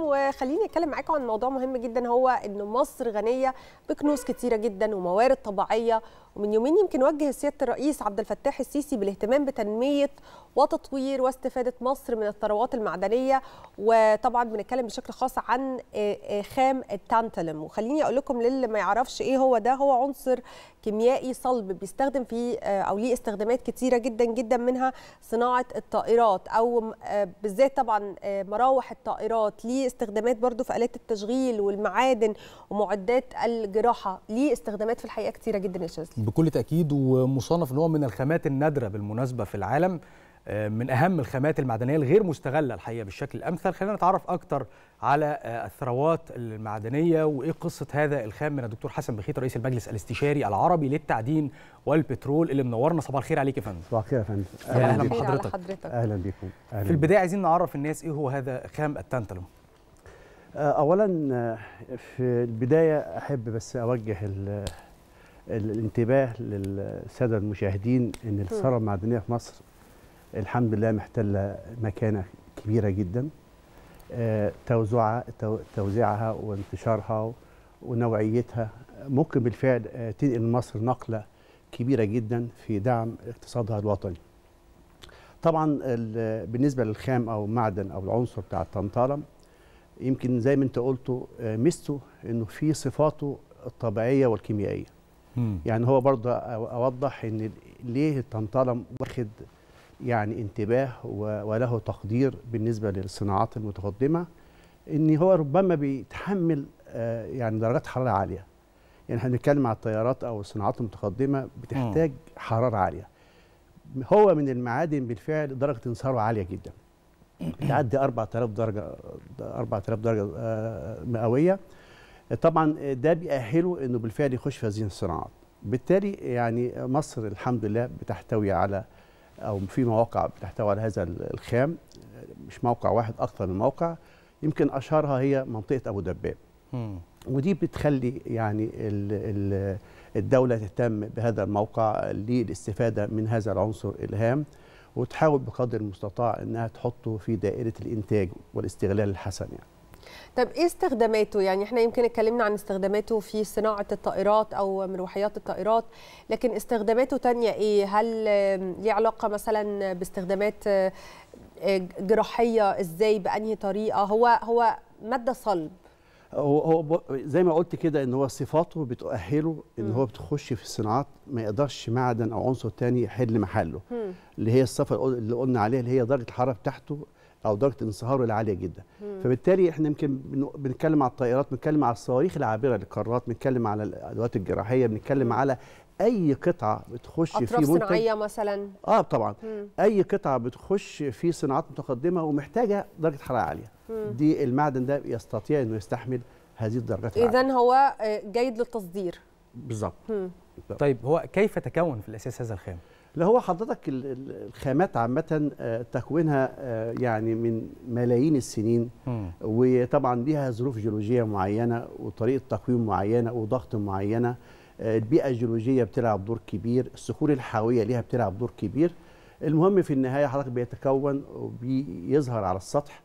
وخليني اتكلم معاكم عن موضوع مهم جدا هو ان مصر غنيه بكنوز كتيره جدا وموارد طبيعيه ومن يومين يمكن وجه سياده الرئيس عبد الفتاح السيسي بالاهتمام بتنميه وتطوير واستفاده مصر من الثروات المعدنيه وطبعا بنتكلم بشكل خاص عن آه، آه، خام التانتالم وخليني اقول لكم للي ما يعرفش ايه هو ده هو عنصر كيميائي صلب بيستخدم فيه آه، او ليه استخدامات كتيره جدا جدا منها صناعه الطائرات او بالذات طبعا مراوح الطائرات ليه استخدامات برضو في الات التشغيل والمعادن ومعدات الجراحه ليه استخدامات في الحقيقه كتيره جدا يا شاذلي بكل تاكيد ومصنف ان هو من الخامات النادره بالمناسبه في العالم آه، من اهم الخامات المعدنيه الغير مستغله الحقيقه بالشكل الامثل خلينا نتعرف اكتر على آه، الثروات المعدنيه وايه قصه هذا الخام من الدكتور حسن بخيت رئيس المجلس الاستشاري العربي للتعدين والبترول اللي منورنا صباح الخير عليك يا فندم صباح الخير يا فندم اهلا بحضرتك اهلا بيكم أهلاً في البدايه عايزين نعرف الناس ايه هو هذا خام التانتالوم آه، اولا آه، في البدايه احب بس اوجه الانتباه للساده المشاهدين ان الثروه المعدنيه في مصر الحمد لله محتله مكانه كبيره جدا آه، توزيعها توزيعها وانتشارها ونوعيتها ممكن بالفعل تنقل مصر نقله كبيره جدا في دعم اقتصادها الوطني. طبعا بالنسبه للخام او معدن او العنصر بتاع التنطالم يمكن زي ما انت قلته آه، ميزته انه في صفاته الطبيعيه والكيميائيه مم. يعني هو برضه اوضح ان ليه الطنطلم واخد يعني انتباه وله تقدير بالنسبه للصناعات المتقدمه ان هو ربما بيتحمل آه، يعني درجات حراره عاليه يعني احنا بنتكلم على الطيارات او الصناعات المتقدمه بتحتاج مم. حراره عاليه هو من المعادن بالفعل درجه انصاره عاليه جدا إيه. بتعدي 4000 درجه 4000 درجه آه، مئويه طبعا ده بيأهله انه بالفعل يخش في هذه الصناعات بالتالي يعني مصر الحمد لله بتحتوي على او في مواقع بتحتوي على هذا الخام مش موقع واحد اكثر من موقع يمكن اشهرها هي منطقه ابو دباب ودي بتخلي يعني الـ الـ الدوله تهتم بهذا الموقع للاستفاده من هذا العنصر الهام وتحاول بقدر المستطاع انها تحطه في دائره الانتاج والاستغلال الحسن يعني. طب ايه استخداماته يعني احنا يمكن اتكلمنا عن استخداماته في صناعه الطائرات او مروحيات الطائرات لكن استخداماته تانية ايه هل ليه علاقه مثلا باستخدامات آه، جراحيه ازاي بانهي طريقه هو هو ماده صلب هو هو زي ما قلت كده ان هو صفاته بتؤهله ان م. هو بتخش في الصناعات ما يقدرش معدن او عنصر تاني يحل محله م. اللي هي الصفه اللي قلنا عليها اللي هي درجه الحراره بتاعته او درجه انصهاره العاليه جدا م. فبالتالي احنا يمكن بنتكلم على الطائرات بنتكلم على الصواريخ العابره للقارات بنتكلم على الادوات الجراحيه بنتكلم على اي قطعه بتخش في منتج اطراف صناعيه مثلا اه طبعا م. اي قطعه بتخش في صناعات متقدمه ومحتاجه درجه حراره عاليه دي المعدن ده يستطيع انه يستحمل هذه الدرجات اذا هو آه، جيد للتصدير بالظبط طيب هو كيف تكون في الاساس هذا الخام لا هو حضرتك الخامات عامة آه، تكوينها آه، يعني من ملايين السنين وطبعا ليها ظروف جيولوجية معينة وطريقة تقويم معينة وضغط معينة البيئة الجيولوجية بتلعب دور كبير الصخور الحاوية ليها بتلعب دور كبير المهم في النهاية حضرتك بيتكون وبيظهر على السطح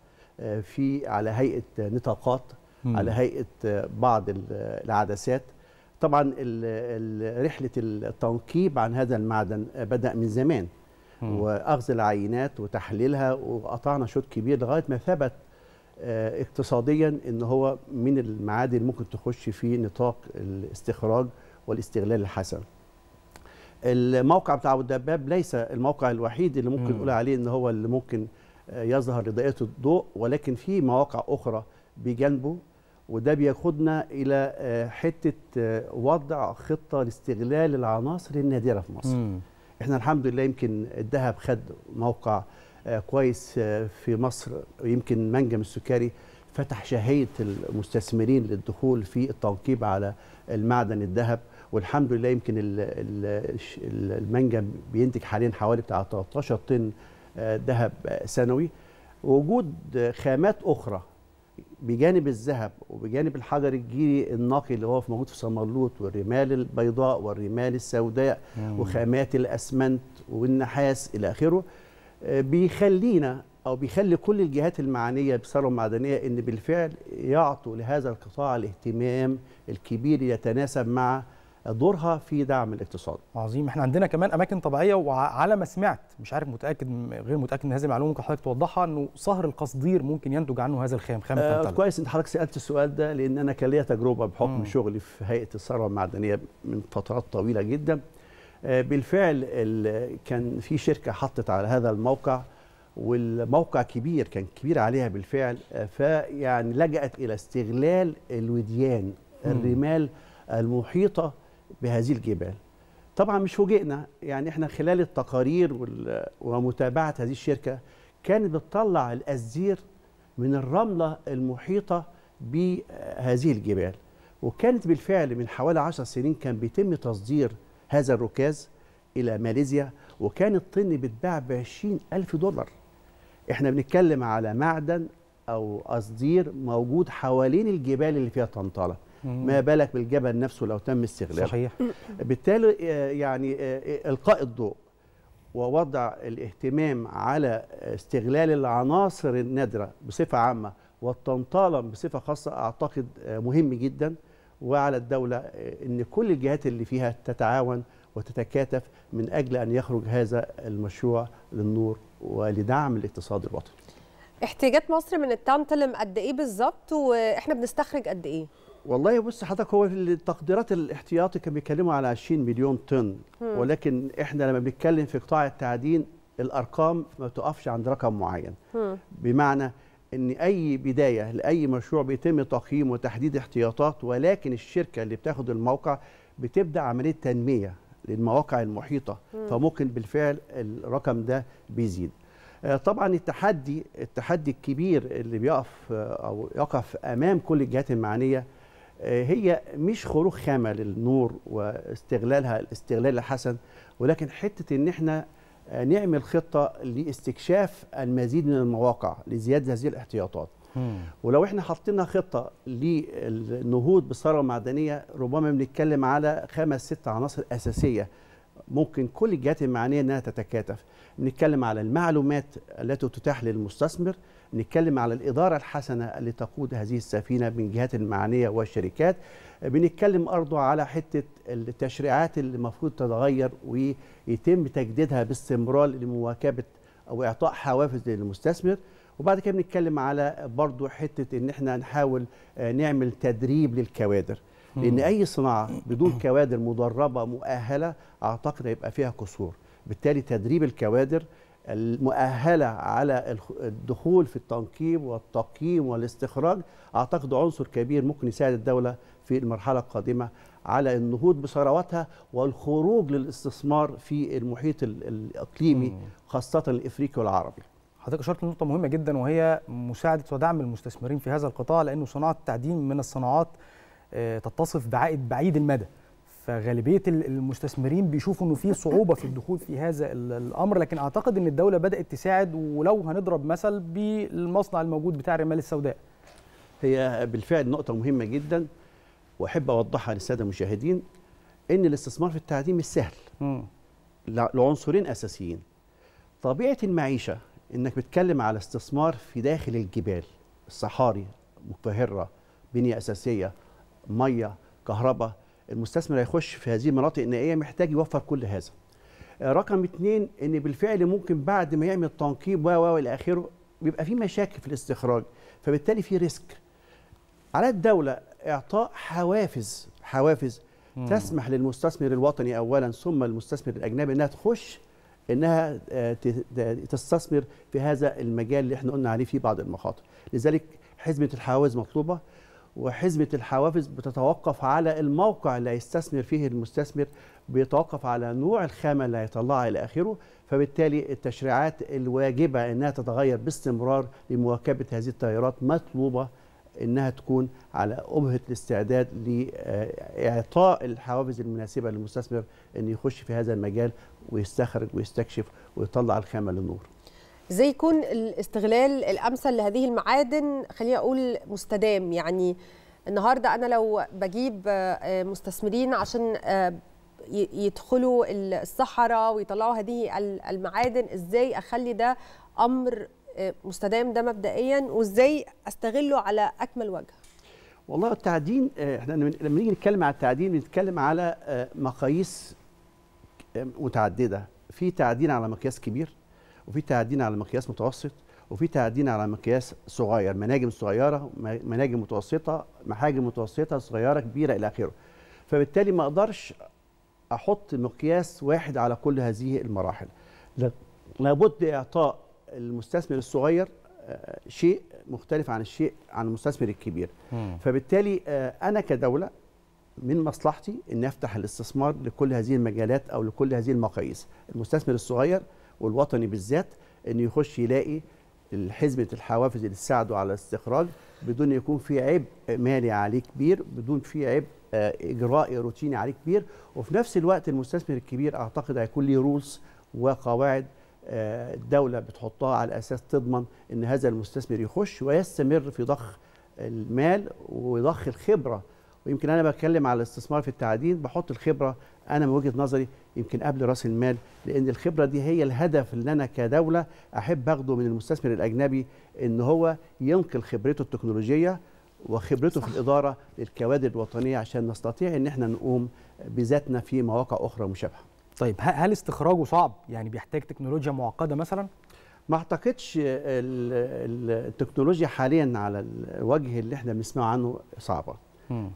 في على هيئه نطاقات مم. على هيئه بعض العدسات طبعا رحله التنقيب عن هذا المعدن بدا من زمان مم. واخذ العينات وتحليلها وقطعنا شوط كبير لغايه ما ثبت آه، اقتصاديا ان هو من المعادن ممكن تخش في نطاق الاستخراج والاستغلال الحسن الموقع بتاع ابو الدباب ليس الموقع الوحيد اللي ممكن نقول عليه ان هو اللي ممكن يظهر لدائره الضوء ولكن في مواقع اخرى بجانبه وده بياخدنا الى آه، حته آه، وضع خطه لاستغلال العناصر النادره في مصر مم. احنا الحمد لله يمكن الذهب خد موقع آه، كويس في مصر ويمكن منجم السكري فتح شهيه المستثمرين للدخول في التنقيب على المعدن الذهب والحمد لله يمكن المنجم بينتج حاليا حوالي بتاع 13 طن ذهب سنوي وجود خامات اخرى بجانب الذهب وبجانب الحجر الجيري النقي اللي هو موجود في سمرلوط والرمال البيضاء والرمال السوداء مم. وخامات الاسمنت والنحاس الى اخره آه، بيخلينا او بيخلي كل الجهات المعنيه بالثروه المعدنيه ان بالفعل يعطوا لهذا القطاع الاهتمام الكبير يتناسب مع دورها في دعم الاقتصاد عظيم احنا عندنا كمان اماكن طبيعيه وعلى ما سمعت مش عارف متاكد غير متاكد من هذه المعلومه ممكن حضرتك توضحها انه صهر القصدير ممكن ينتج عنه هذا الخام خام آه كويس انت حضرتك سالت السؤال ده لان انا كان ليا تجربه بحكم شغلي في هيئه الثروه المعدنيه من فترات طويله جدا آه بالفعل كان في شركه حطت على هذا الموقع والموقع كبير كان كبير عليها بالفعل آه، فيعني لجأت إلى استغلال الوديان الرمال المحيطة بهذه الجبال طبعا مش فوجئنا يعني احنا خلال التقارير ومتابعه هذه الشركه كانت بتطلع الازير من الرمله المحيطه بهذه الجبال وكانت بالفعل من حوالي 10 سنين كان بيتم تصدير هذا الركاز الى ماليزيا وكان الطن بيتباع ب 20000 دولار احنا بنتكلم على معدن او قصدير موجود حوالين الجبال اللي فيها طنطاله ما بالك بالجبل نفسه لو تم استغلاله صحيح بالتالي آه، يعني آه، آه، القاء الضوء ووضع الاهتمام على استغلال العناصر النادره بصفه عامه والطنطالم بصفه خاصه اعتقد مهم جدا وعلى الدوله ان كل الجهات اللي فيها تتعاون وتتكاتف من اجل ان يخرج هذا المشروع للنور ولدعم الاقتصاد الوطني. احتياجات مصر من التانتلم قد ايه بالظبط واحنا بنستخرج قد ايه؟ والله بص حضرتك هو في التقديرات الاحتياطي كانوا بيتكلموا على 20 مليون طن ولكن احنا لما بنتكلم في قطاع التعدين الارقام ما بتقفش عند رقم معين بمعنى ان اي بدايه لاي مشروع بيتم تقييم وتحديد احتياطات ولكن الشركه اللي بتاخد الموقع بتبدا عمليه تنميه للمواقع المحيطه فممكن بالفعل الرقم ده بيزيد آه، طبعا التحدي التحدي الكبير اللي بيقف آه، او يقف امام كل الجهات المعنيه هي مش خروج خامة للنور واستغلالها الاستغلال الحسن ولكن حتة ان احنا نعمل خطة لاستكشاف المزيد من المواقع لزيادة هذه الاحتياطات ولو احنا حطينا خطة للنهوض بالثروة المعدنية ربما بنتكلم على خمس ست عناصر أساسية ممكن كل الجهات المعنية انها تتكاتف بنتكلم على المعلومات التي تتاح للمستثمر بنتكلم على الإدارة الحسنة اللي تقود هذه السفينة من جهات المعنية والشركات بنتكلم برضه على حتة التشريعات اللي المفروض تتغير ويتم تجديدها باستمرار لمواكبة أو إعطاء حوافز للمستثمر وبعد كده بنتكلم على برضه حتة إن إحنا نحاول آه، نعمل تدريب للكوادر لأن أي صناعة بدون كوادر مدربة مؤهلة أعتقد هيبقى فيها قصور بالتالي تدريب الكوادر المؤهلة على الدخول في التنقيب والتقييم والاستخراج أعتقد عنصر كبير ممكن يساعد الدولة في المرحلة القادمة على النهوض بثرواتها والخروج للاستثمار في المحيط الإقليمي خاصة الإفريقي والعربي حضرتك اشرت لنقطه مهمه جدا وهي مساعده ودعم المستثمرين في هذا القطاع لانه صناعه التعدين من الصناعات آه، تتصف بعائد بعيد المدى فغالبيه المستثمرين بيشوفوا انه في صعوبه في الدخول في هذا الامر لكن اعتقد ان الدوله بدات تساعد ولو هنضرب مثل بالمصنع الموجود بتاع الرمال السوداء هي بالفعل نقطه مهمه جدا واحب اوضحها للساده المشاهدين ان الاستثمار في التعليم مش سهل لعنصرين اساسيين طبيعه المعيشه انك بتتكلم على استثمار في داخل الجبال الصحاري مقهره بنيه اساسيه ميه كهرباء المستثمر هيخش في هذه المناطق النائيه محتاج يوفر كل هذا آه، رقم اثنين ان بالفعل ممكن بعد ما يعمل تنقيب و و الى اخره بيبقى في مشاكل في الاستخراج فبالتالي في ريسك على الدوله اعطاء حوافز حوافز مم. تسمح للمستثمر الوطني اولا ثم المستثمر الاجنبي انها تخش انها آه، تستثمر في هذا المجال اللي احنا قلنا عليه فيه بعض المخاطر لذلك حزمه الحوافز مطلوبه وحزمه الحوافز بتتوقف على الموقع اللي هيستثمر فيه المستثمر بيتوقف على نوع الخامه اللي هيطلعها الى اخره فبالتالي التشريعات الواجبه انها تتغير باستمرار لمواكبه هذه التغيرات مطلوبه انها تكون على ابهه الاستعداد لاعطاء الحوافز المناسبه للمستثمر ان يخش في هذا المجال ويستخرج ويستكشف ويطلع الخامه للنور ازاي يكون الاستغلال الامثل لهذه المعادن خلينا اقول مستدام يعني النهارده انا لو بجيب آه، مستثمرين عشان آه، يدخلوا الصحراء ويطلعوا هذه المعادن ازاي اخلي ده امر آه، مستدام ده مبدئيا وازاي استغله على اكمل وجه والله التعدين احنا لما نيجي نتكلم على التعدين بنتكلم على مقاييس متعدده في تعدين على مقياس كبير وفي تعدين على مقياس متوسط وفي تعدين على مقياس صغير مناجم صغيره مناجم متوسطه محاجم متوسطه صغيره كبيره الى اخره فبالتالي ما اقدرش احط مقياس واحد على كل هذه المراحل لابد اعطاء المستثمر الصغير آه، شيء مختلف عن الشيء عن المستثمر الكبير فبالتالي آه، انا كدوله من مصلحتي ان افتح الاستثمار لكل هذه المجالات او لكل هذه المقاييس المستثمر الصغير والوطني بالذات انه يخش يلاقي الحزمة الحوافز اللي تساعده على الاستخراج بدون يكون في عبء مالي عليه كبير بدون في عبء آه، اجرائي روتيني عليه كبير وفي نفس الوقت المستثمر الكبير اعتقد هيكون ليه رولز وقواعد آه، الدوله بتحطها على اساس تضمن ان هذا المستثمر يخش ويستمر في ضخ المال وضخ الخبره ويمكن انا بتكلم على الاستثمار في التعدين بحط الخبره انا من وجهه نظري يمكن قبل راس المال لان الخبره دي هي الهدف اللي انا كدوله احب اخده من المستثمر الاجنبي ان هو ينقل خبرته التكنولوجيه وخبرته صح. في الاداره للكوادر الوطنيه عشان نستطيع ان احنا نقوم بذاتنا في مواقع اخرى مشابهه. طيب هل استخراجه صعب؟ يعني بيحتاج تكنولوجيا معقده مثلا؟ ما اعتقدش التكنولوجيا حاليا على الوجه اللي احنا بنسمع عنه صعبه.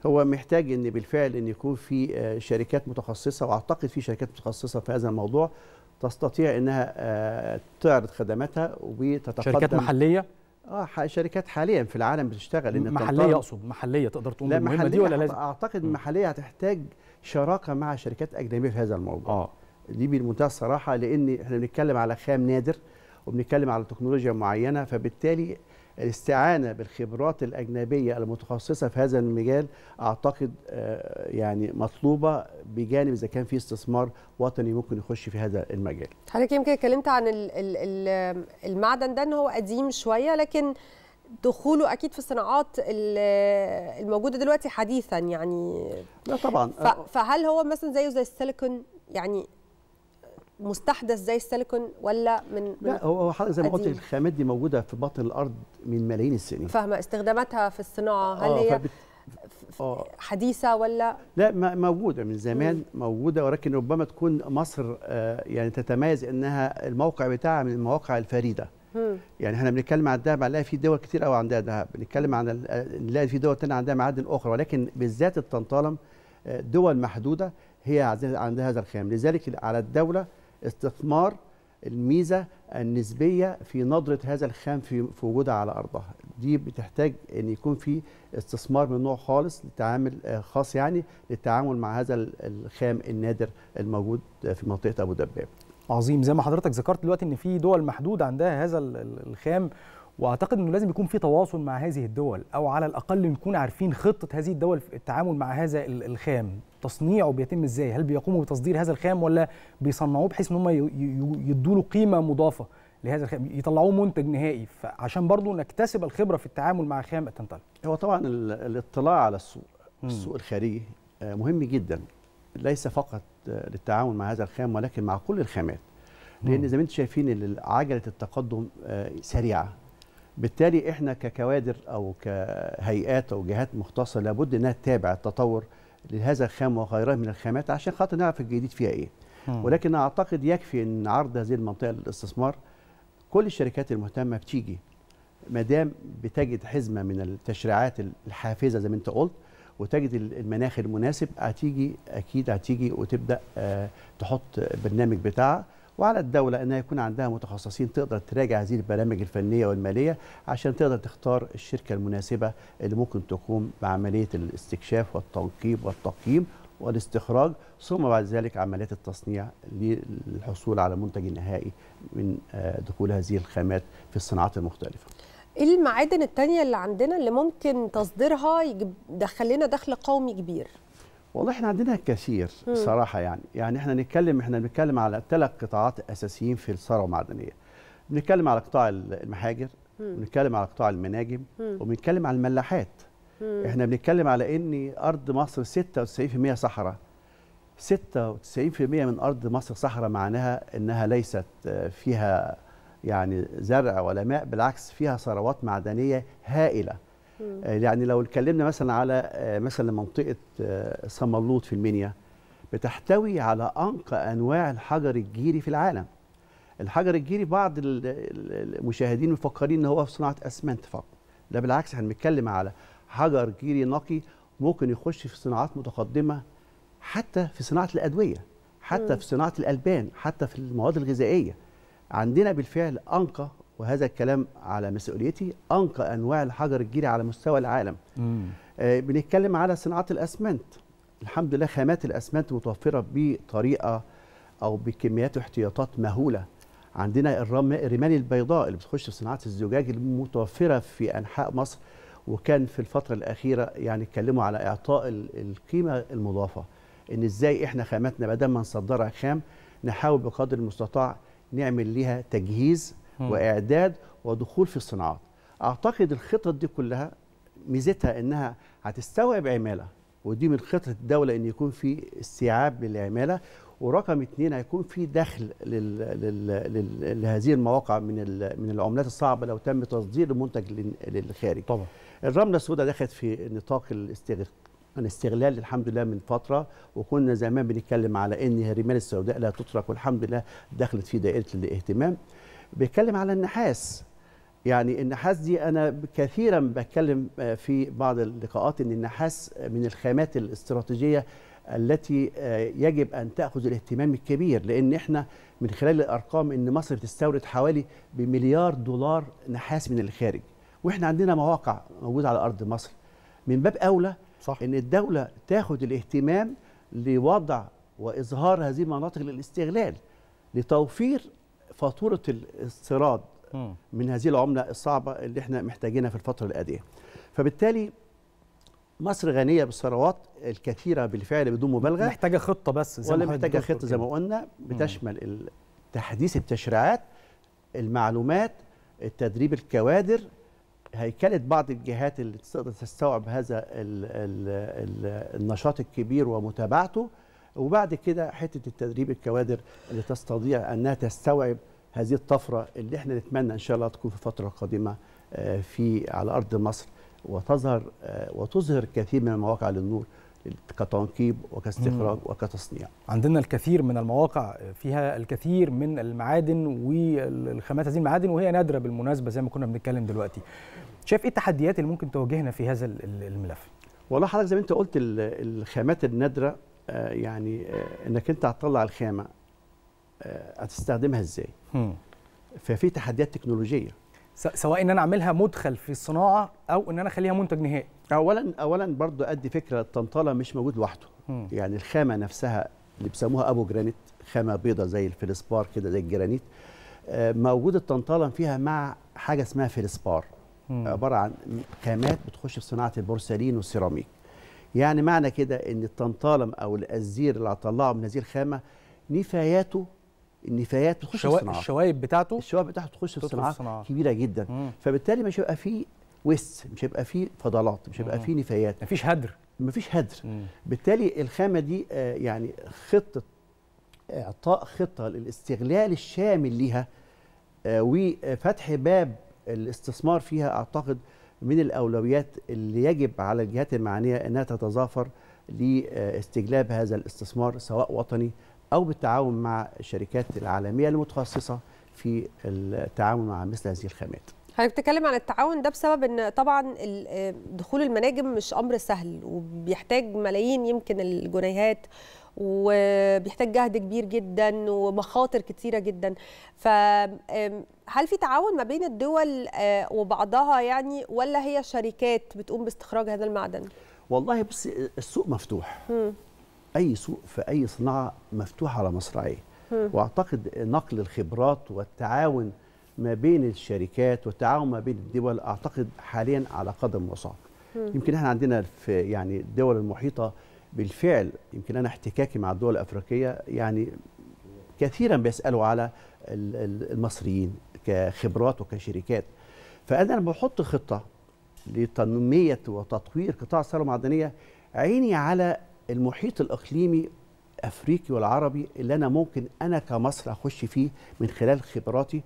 هو محتاج ان بالفعل ان يكون في آه، شركات متخصصه واعتقد في شركات متخصصه في هذا الموضوع تستطيع انها آه، تعرض خدماتها وتتقدم شركات محليه اه شركات حاليا في العالم بتشتغل ان محليه اقصد محليه تقدر تقول المهمه دي ولا لازم اعتقد المحليه هتحتاج شراكه مع شركات اجنبيه في هذا الموضوع اه دي بمنتهى الصراحه لان احنا بنتكلم على خام نادر وبنتكلم على تكنولوجيا معينه فبالتالي الاستعانه بالخبرات الاجنبيه المتخصصه في هذا المجال اعتقد آه، يعني مطلوبه بجانب اذا كان في استثمار وطني ممكن يخش في هذا المجال. حضرتك يمكن اتكلمت عن المعدن ده ان هو قديم شويه لكن دخوله اكيد في الصناعات الموجوده دلوقتي حديثا يعني لا طبعا فهل هو مثلا زيه زي السيليكون يعني مستحدث زي السيليكون ولا من لا هو حضرتك زي ما قلت الخامات دي موجوده في باطن الارض من ملايين السنين فاهمه استخداماتها في الصناعه آه، هل هي فبت... آه. حديثه ولا لا موجوده من زمان مم. موجوده ولكن ربما تكون مصر آه، يعني تتميز انها الموقع بتاعها من المواقع الفريده يعني احنا بنتكلم عن الذهب هنلاقي في دول كتير قوي عندها ذهب بنتكلم عن نلاقي في دول ثانيه عندها معادن اخرى ولكن بالذات الطنطالم دول محدوده هي عندها هذا الخام لذلك على الدوله استثمار الميزه النسبيه في نظره هذا الخام في, وجودها على ارضها دي بتحتاج ان يكون في استثمار من نوع خالص لتعامل آه، خاص يعني للتعامل مع هذا الخام النادر الموجود في منطقه ابو دباب عظيم زي ما حضرتك ذكرت دلوقتي ان في دول محدود عندها هذا الخام واعتقد انه لازم يكون في تواصل مع هذه الدول او على الاقل نكون عارفين خطه هذه الدول في التعامل مع هذا الخام تصنيعه بيتم ازاي هل بيقوموا بتصدير هذا الخام ولا بيصنعوه بحيث ان هم يدوا له قيمه مضافه لهذا الخام يطلعوه منتج نهائي فعشان برضه نكتسب الخبره في التعامل مع خام التنتال هو طبعا الاطلاع على السوق السوق الخارجي آه، مهم جدا ليس فقط آه، للتعامل مع هذا الخام ولكن مع كل الخامات لان زي ما انتم شايفين عجله التقدم آه، سريعه بالتالي احنا ككوادر او كهيئات او جهات مختصه لابد انها تتابع التطور لهذا الخام وغيره من الخامات عشان خاطر نعرف الجديد فيها ايه ولكن اعتقد يكفي ان عرض هذه المنطقه للاستثمار كل الشركات المهتمه بتيجي ما دام بتجد حزمه من التشريعات الحافزه زي ما انت قلت وتجد المناخ المناسب هتيجي اكيد هتيجي وتبدا آه، تحط برنامج بتاعها وعلى الدولة أنها يكون عندها متخصصين تقدر تراجع هذه البرامج الفنية والمالية عشان تقدر تختار الشركة المناسبة اللي ممكن تقوم بعملية الاستكشاف والتنقيب والتقييم والاستخراج ثم بعد ذلك عمليات التصنيع للحصول على منتج نهائي من آه، دخول هذه الخامات في الصناعات المختلفة ايه المعادن التانية اللي عندنا اللي ممكن تصديرها يدخل لنا دخل قومي كبير؟ والله احنا عندنا كثير صراحه يعني يعني احنا نتكلم احنا بنتكلم على ثلاث قطاعات اساسيين في الثروه المعدنيه بنتكلم على قطاع المحاجر بنتكلم على قطاع المناجم وبنتكلم على الملاحات احنا بنتكلم على ان ارض مصر 96% صحراء 96% من ارض مصر صحراء معناها انها ليست آه، فيها يعني زرع ولا ماء بالعكس فيها ثروات معدنيه هائله آه، يعني لو اتكلمنا مثلا على آه، مثلا منطقه صملوط آه، في المنيا بتحتوي على انقى انواع الحجر الجيري في العالم الحجر الجيري بعض المشاهدين مفكرين ان هو في صناعه اسمنت فقط لا بالعكس احنا بنتكلم على حجر جيري نقي ممكن يخش في صناعات متقدمه حتى في صناعه الادويه حتى م. في صناعه الالبان حتى في المواد الغذائيه عندنا بالفعل انقى وهذا الكلام على مسؤوليتي انقى انواع الحجر الجيري على مستوى العالم آه بنتكلم على صناعه الاسمنت الحمد لله خامات الاسمنت متوفره بطريقه او بكميات واحتياطات مهوله عندنا الرمال البيضاء اللي بتخش في صناعه الزجاج المتوفره في انحاء مصر وكان في الفتره الاخيره يعني اتكلموا على اعطاء القيمه المضافه ان ازاي احنا خاماتنا بدل ما نصدرها خام نحاول بقدر المستطاع نعمل ليها تجهيز واعداد ودخول في الصناعات اعتقد الخطط دي كلها ميزتها انها هتستوعب عماله ودي من خطه الدوله ان يكون في استيعاب للعماله ورقم اثنين هيكون في دخل لل... لل... لل... لهذه المواقع من ال... من العملات الصعبه لو تم تصدير المنتج لل... للخارج. طبعا. الرمله السوداء دخلت في نطاق الاستغلال الاستغلال الحمد لله من فتره وكنا زمان بنتكلم على ان الرمال السوداء لا تترك والحمد لله دخلت في دائره الاهتمام. بيتكلم على النحاس يعني النحاس دي انا كثيرا بتكلم آه، في بعض اللقاءات ان النحاس من الخامات الاستراتيجيه التي آه، يجب ان تاخذ الاهتمام الكبير لان احنا من خلال الارقام ان مصر بتستورد حوالي بمليار دولار نحاس من الخارج واحنا عندنا مواقع موجوده على ارض مصر من باب اولى صح. ان الدوله تاخذ الاهتمام لوضع واظهار هذه المناطق للاستغلال لتوفير فاتوره الاستيراد من هذه العمله الصعبه اللي احنا محتاجينها في الفتره الاتيه فبالتالي مصر غنيه بالثروات الكثيره بالفعل بدون مبالغه محتاجه خطه بس زي ولا محتاجه خطه زي ما قلنا بتشمل تحديث التشريعات المعلومات التدريب الكوادر هيكله بعض الجهات اللي تقدر تستوعب هذا الـ الـ الـ النشاط الكبير ومتابعته وبعد كده حته التدريب الكوادر اللي تستطيع انها تستوعب هذه الطفره اللي احنا نتمنى ان شاء الله تكون في الفتره القادمه آه، في على ارض مصر وتظهر آه، وتظهر كثير من المواقع للنور كتنقيب وكاستخراج وكتصنيع عندنا الكثير من المواقع فيها الكثير من المعادن والخامات هذه المعادن وهي نادره بالمناسبه زي ما كنا بنتكلم دلوقتي شايف ايه التحديات اللي ممكن تواجهنا في هذا الملف والله حضرتك زي ما انت قلت الخامات النادره آه، يعني انك انت هتطلع الخامه آه، هتستخدمها ازاي ففي تحديات تكنولوجيه سواء ان انا اعملها مدخل في الصناعه او ان انا اخليها منتج نهائي اولا اولا برضو ادي فكره الطنطله مش موجود لوحده يعني الخامه نفسها اللي بيسموها ابو جرانيت خامه بيضه زي الفلسبار كده زي الجرانيت آه، موجود الطنطله فيها مع حاجه اسمها فلسبار عباره عن خامات بتخش في صناعه البورسلين والسيراميك يعني معنى كده ان الطنطالم او الازير اللي هطلعه من هذه الخامه نفاياته النفايات بتخش الشوا... الصناعه الشوايب بتاعته الشوايب بتاعته بتخش في صناعات كبيره جدا مم. فبالتالي مش هيبقى فيه ويست مش هيبقى فيه فضلات مش هيبقى فيه نفايات مفيش هدر مفيش هدر مم. بالتالي الخامه دي آه، يعني خطه آه، اعطاء خطه للاستغلال الشامل ليها آه، وفتح باب الاستثمار فيها اعتقد من الاولويات اللي يجب على الجهات المعنيه انها تتظافر لاستجلاب هذا الاستثمار سواء وطني أو بالتعاون مع الشركات العالمية المتخصصة في التعامل مع مثل هذه الخامات حضرتك بتتكلم عن التعاون ده بسبب ان طبعا آه، دخول المناجم مش امر سهل وبيحتاج ملايين يمكن الجنيهات وبيحتاج جهد كبير جدا ومخاطر كتيره جدا فهل في تعاون ما بين الدول آه، وبعضها يعني ولا هي شركات بتقوم باستخراج هذا المعدن والله بس السوق مفتوح م. اي سوق في اي صناعه مفتوحه على مصراعيه واعتقد نقل الخبرات والتعاون ما بين الشركات والتعاون ما بين الدول اعتقد حاليا على قدم وساق يمكن احنا عندنا في يعني الدول المحيطه بالفعل يمكن انا احتكاكي مع الدول الافريقيه يعني كثيرا بيسالوا على المصريين كخبرات وكشركات فانا لما بحط خطه لتنميه وتطوير قطاع الثروه المعدنيه عيني على المحيط الاقليمي الافريقي والعربي اللي انا ممكن انا كمصر اخش فيه من خلال خبراتي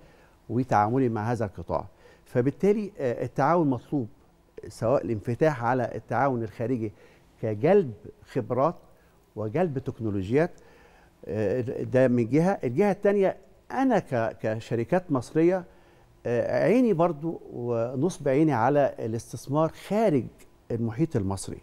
وتعاملي مع هذا القطاع فبالتالي آه، التعاون مطلوب سواء الانفتاح على التعاون الخارجي كجلب خبرات وجلب تكنولوجيات آه، ده من جهه الجهه الثانيه انا كشركات مصريه آه، عيني برضو ونصب عيني على الاستثمار خارج المحيط المصري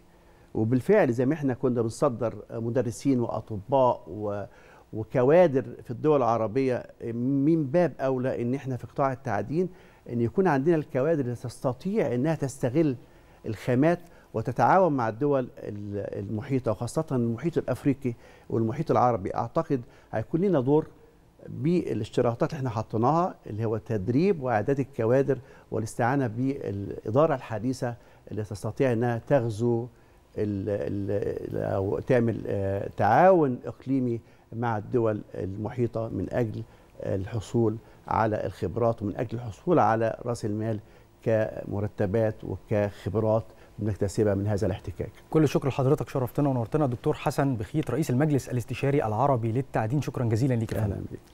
وبالفعل زي ما احنا كنا بنصدر مدرسين واطباء و وكوادر في الدول العربيه من باب اولى ان احنا في قطاع التعدين ان يكون عندنا الكوادر اللي تستطيع انها تستغل الخامات وتتعاون مع الدول المحيطه وخاصه المحيط الافريقي والمحيط العربي اعتقد هيكون لنا دور بالاشتراطات اللي احنا حطيناها اللي هو تدريب واعداد الكوادر والاستعانه بالاداره الحديثه اللي تستطيع انها تغزو او تعمل آه، تعاون اقليمي مع الدول المحيطه من اجل الحصول على الخبرات ومن اجل الحصول على راس المال كمرتبات وكخبرات بنكتسبها من هذا الاحتكاك. كل شكر لحضرتك شرفتنا ونورتنا دكتور حسن بخيت رئيس المجلس الاستشاري العربي للتعدين شكرا جزيلا ليك اهلا بك.